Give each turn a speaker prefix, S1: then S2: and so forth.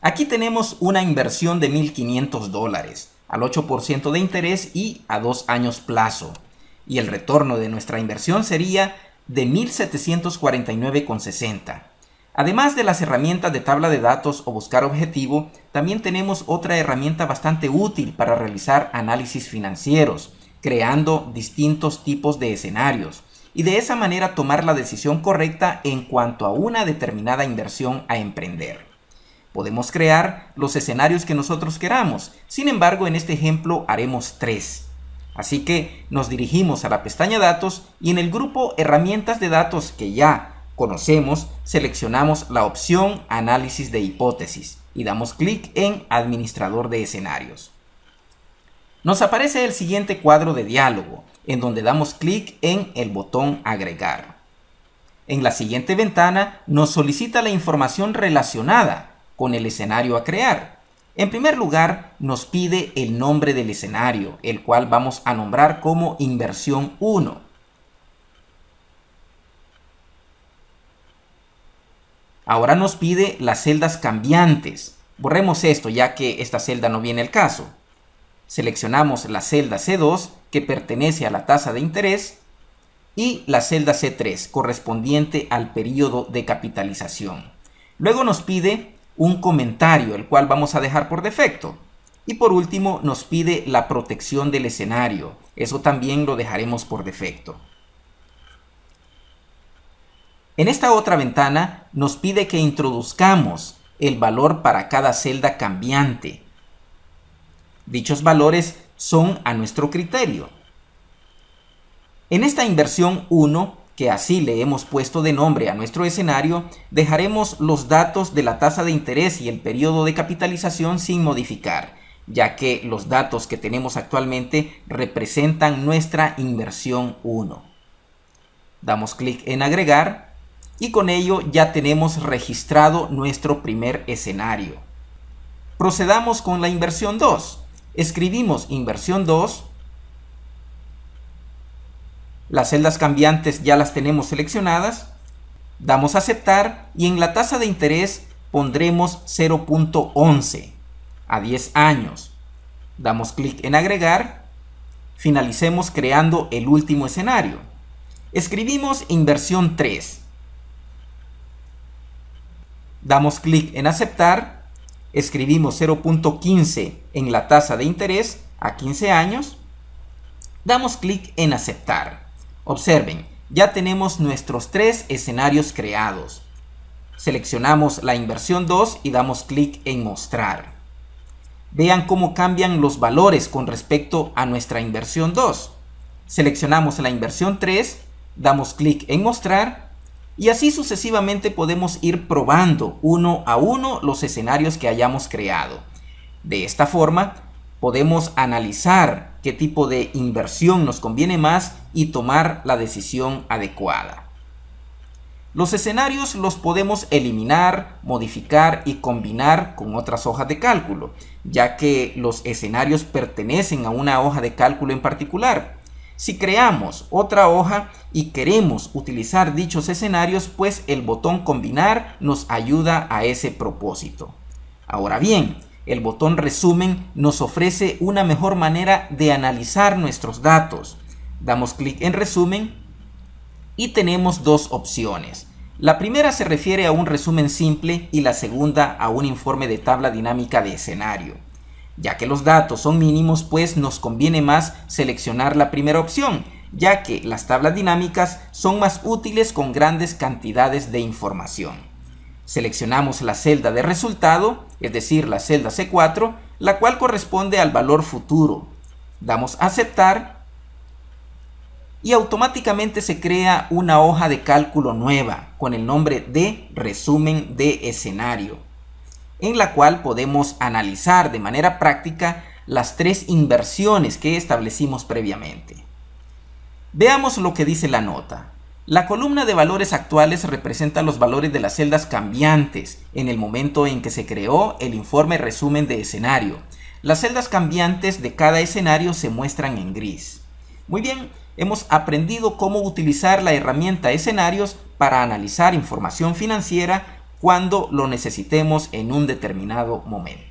S1: Aquí tenemos una inversión de 1.500 dólares al 8% de interés y a dos años plazo. Y el retorno de nuestra inversión sería de 1.749,60. Además de las herramientas de tabla de datos o buscar objetivo, también tenemos otra herramienta bastante útil para realizar análisis financieros, creando distintos tipos de escenarios y de esa manera tomar la decisión correcta en cuanto a una determinada inversión a emprender. Podemos crear los escenarios que nosotros queramos. Sin embargo, en este ejemplo haremos tres. Así que nos dirigimos a la pestaña Datos y en el grupo Herramientas de Datos que ya conocemos, seleccionamos la opción Análisis de Hipótesis y damos clic en Administrador de Escenarios. Nos aparece el siguiente cuadro de diálogo, en donde damos clic en el botón Agregar. En la siguiente ventana nos solicita la información relacionada con el escenario a crear. En primer lugar, nos pide el nombre del escenario, el cual vamos a nombrar como inversión 1. Ahora nos pide las celdas cambiantes. Borremos esto ya que esta celda no viene el caso. Seleccionamos la celda C2 que pertenece a la tasa de interés y la celda C3 correspondiente al periodo de capitalización. Luego nos pide un comentario, el cual vamos a dejar por defecto. Y por último, nos pide la protección del escenario. Eso también lo dejaremos por defecto. En esta otra ventana, nos pide que introduzcamos el valor para cada celda cambiante. Dichos valores son a nuestro criterio. En esta inversión 1, que así le hemos puesto de nombre a nuestro escenario, dejaremos los datos de la tasa de interés y el periodo de capitalización sin modificar, ya que los datos que tenemos actualmente representan nuestra inversión 1. Damos clic en agregar y con ello ya tenemos registrado nuestro primer escenario. Procedamos con la inversión 2. Escribimos inversión 2 las celdas cambiantes ya las tenemos seleccionadas. Damos aceptar y en la tasa de interés pondremos 0.11 a 10 años. Damos clic en agregar. Finalicemos creando el último escenario. Escribimos inversión 3. Damos clic en aceptar. Escribimos 0.15 en la tasa de interés a 15 años. Damos clic en aceptar. Observen, ya tenemos nuestros tres escenarios creados. Seleccionamos la inversión 2 y damos clic en mostrar. Vean cómo cambian los valores con respecto a nuestra inversión 2. Seleccionamos la inversión 3, damos clic en mostrar y así sucesivamente podemos ir probando uno a uno los escenarios que hayamos creado. De esta forma podemos analizar qué tipo de inversión nos conviene más y tomar la decisión adecuada. Los escenarios los podemos eliminar, modificar y combinar con otras hojas de cálculo, ya que los escenarios pertenecen a una hoja de cálculo en particular. Si creamos otra hoja y queremos utilizar dichos escenarios, pues el botón combinar nos ayuda a ese propósito. Ahora bien, el botón resumen nos ofrece una mejor manera de analizar nuestros datos. Damos clic en resumen y tenemos dos opciones. La primera se refiere a un resumen simple y la segunda a un informe de tabla dinámica de escenario. Ya que los datos son mínimos, pues nos conviene más seleccionar la primera opción, ya que las tablas dinámicas son más útiles con grandes cantidades de información. Seleccionamos la celda de resultado, es decir, la celda C4, la cual corresponde al valor futuro. Damos a aceptar y automáticamente se crea una hoja de cálculo nueva con el nombre de resumen de escenario, en la cual podemos analizar de manera práctica las tres inversiones que establecimos previamente. Veamos lo que dice la nota. La columna de valores actuales representa los valores de las celdas cambiantes en el momento en que se creó el informe resumen de escenario. Las celdas cambiantes de cada escenario se muestran en gris. Muy bien, hemos aprendido cómo utilizar la herramienta escenarios para analizar información financiera cuando lo necesitemos en un determinado momento.